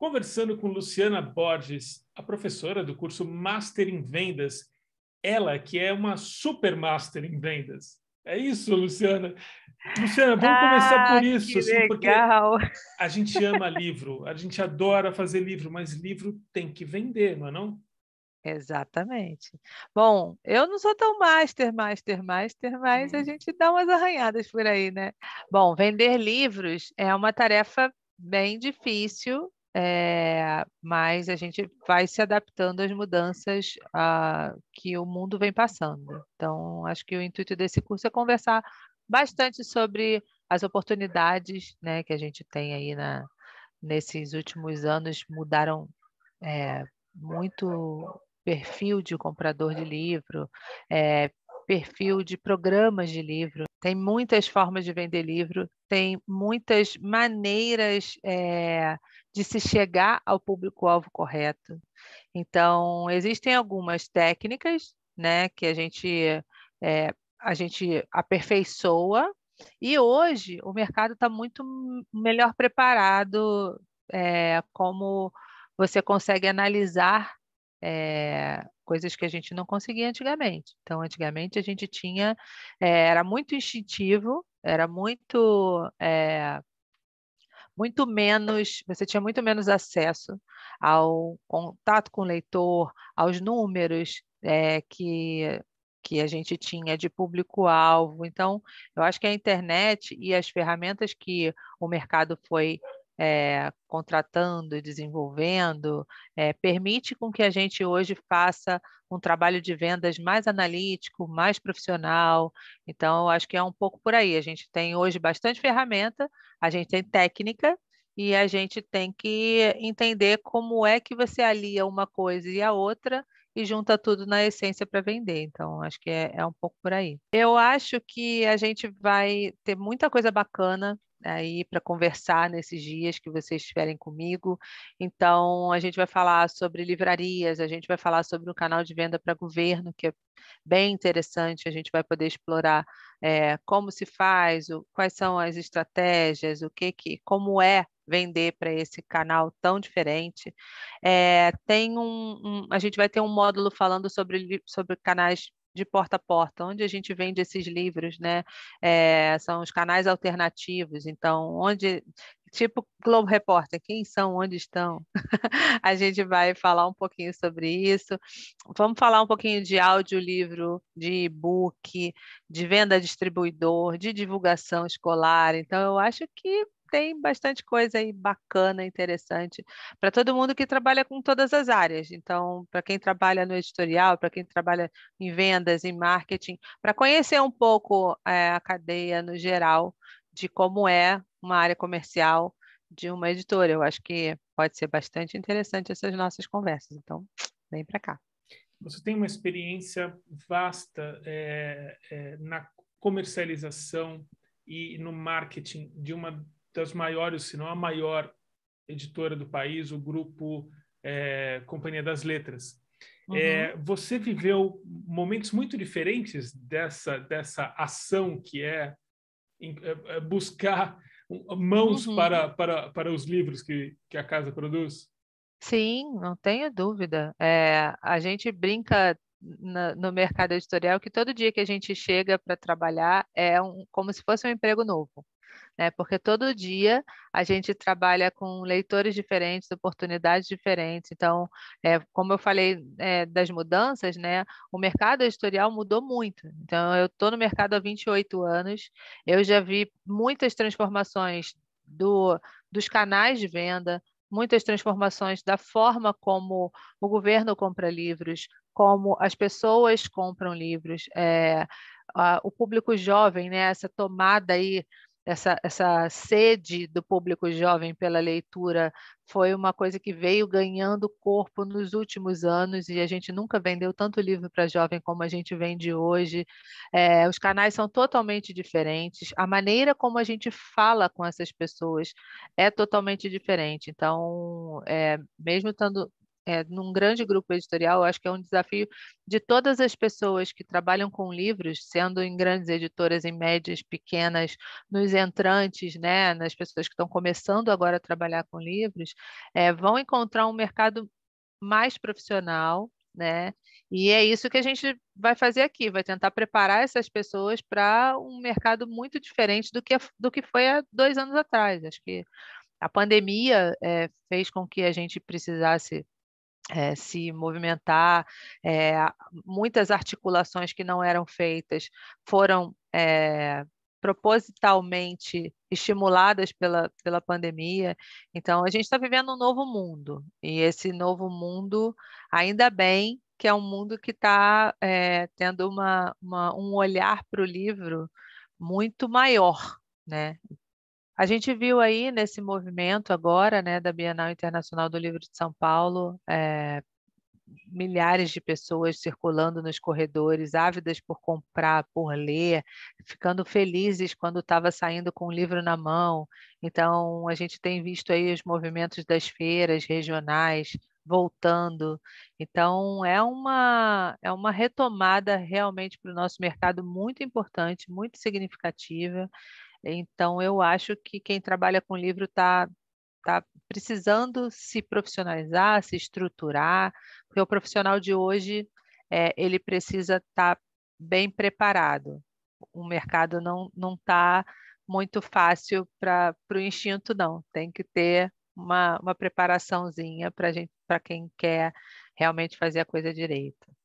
conversando com Luciana Borges, a professora do curso Master em Vendas. Ela que é uma super master em vendas. É isso, Luciana. Luciana, vamos ah, começar por isso, assim, porque a gente ama livro, a gente adora fazer livro, mas livro tem que vender, não é não? Exatamente. Bom, eu não sou tão master, master, master, mas hum. a uhum. gente dá umas arranhadas por aí, né? Bom, vender livros é uma tarefa bem difícil é, mas a gente vai se adaptando às mudanças a, ah, que o mundo vem passando. Então, acho que o intuito desse curso é conversar bastante sobre as oportunidades né, que a gente tem aí na, nesses últimos anos, mudaram é, muito perfil de comprador de livro, é, perfil de programas de livro. Tem muitas formas de vender livro, tem muitas maneiras é, de se chegar ao público-alvo correto. Então, existem algumas técnicas né, que a gente, é, a gente aperfeiçoa, e hoje o mercado está muito melhor preparado é, como você consegue analisar é, coisas que a gente não conseguia antigamente. Então, antigamente a gente tinha, é, era muito instintivo, era muito, é, muito menos, você tinha muito menos acesso ao contato com o leitor, aos números que que a gente tinha de público-alvo. Então, eu acho que a internet e as ferramentas que o mercado foi é, contratando e desenvolvendo, é, permite com que a gente hoje faça um trabalho de vendas mais analítico, mais profissional. Então, acho que é um pouco por aí. A gente tem hoje bastante ferramenta, a gente tem técnica e a gente tem que entender como é que você alia uma coisa e a outra e junta tudo na essência para vender. Então, acho que é, é, um pouco por aí. Eu acho que a gente vai ter muita coisa bacana aí para conversar nesses dias que vocês estiverem comigo. Então, a gente vai falar sobre livrarias, a gente vai falar sobre um canal de venda para governo, que é bem interessante, a gente vai poder explorar é, como se faz, o, quais são as estratégias, o que, que como é vender para esse canal tão diferente. É, tem um, um, a gente vai ter um módulo falando sobre, sobre canais de porta a porta, onde a gente vende esses livros, né? É, são os canais alternativos, então, onde, tipo Globo Repórter, quem são, onde estão? a gente vai falar um pouquinho sobre isso. Vamos falar um pouquinho de audiolivro, de e-book, de venda distribuidor, de divulgação escolar. Então, eu acho que tem bastante coisa aí bacana, interessante para todo mundo que trabalha com todas as áreas. Então, para quem trabalha no editorial, para quem trabalha em vendas, em marketing, para conhecer um pouco é, a cadeia no geral de como é uma área comercial de uma editora. Eu acho que pode ser bastante interessante essas nossas conversas. Então, vem para cá. Você tem uma experiência vasta é, é, na comercialização e no marketing de uma das então, maiores, se não a maior editora do país, o grupo é, Companhia das Letras. É, uhum. É, você viveu momentos muito diferentes dessa, dessa ação que é, é, é buscar mãos uhum. para, para, para os livros que, que a casa produz? Sim, não tenho dúvida. a gente brinca na, no mercado editorial que todo dia que a gente chega para trabalhar é um, como se fosse um emprego novo né? Porque todo dia a gente trabalha com leitores diferentes, oportunidades diferentes. Então, é, como eu falei é, das mudanças, né? O mercado editorial mudou muito. Então, eu estou no mercado há 28 anos, eu já vi muitas transformações do, dos canais de venda, muitas transformações da forma como o governo compra livros, como as pessoas compram livros, é, o público jovem, né, essa tomada aí essa, essa sede do público jovem pela leitura foi uma coisa que veio ganhando corpo nos últimos anos e a gente nunca vendeu tanto livro para jovem como a gente vende hoje. É, os canais são totalmente diferentes, a maneira como a gente fala com essas pessoas é totalmente diferente. Então, é, mesmo estando é, num grande grupo editorial, acho que é um desafio de todas as pessoas que trabalham com livros, sendo em grandes editoras, em médias, pequenas, nos entrantes, né, nas pessoas que estão começando agora a trabalhar com livros, é, vão encontrar um mercado mais profissional, né? E é isso que a gente vai fazer aqui, vai tentar preparar essas pessoas para um mercado muito diferente do que, do que foi há dois anos atrás. Acho que a pandemia é, fez com que a gente precisasse é, se movimentar, é, muitas articulações que não eram feitas foram é, propositalmente estimuladas pela, pela pandemia. Então, a gente está vivendo um novo mundo, e esse novo mundo, ainda bem que é um mundo que está tendo uma, uma, um olhar para o livro muito maior. Né? A gente viu aí nesse movimento agora, né, da Bienal Internacional do Livro de São Paulo, é, milhares de pessoas circulando nos corredores, ávidas por comprar, por ler, ficando felizes quando estava saindo com o livro na mão. Então, a gente tem visto aí os movimentos das feiras regionais voltando. Então, é uma, é uma retomada realmente para o nosso mercado muito importante, muito significativa. Então, eu acho que quem trabalha com livro está tá precisando se profissionalizar, se estruturar, porque o profissional de hoje é, ele precisa estar tá bem preparado. O mercado não não está muito fácil para o instinto, não. Tem que ter uma, uma preparaçãozinha para quem quer realmente fazer a coisa direito.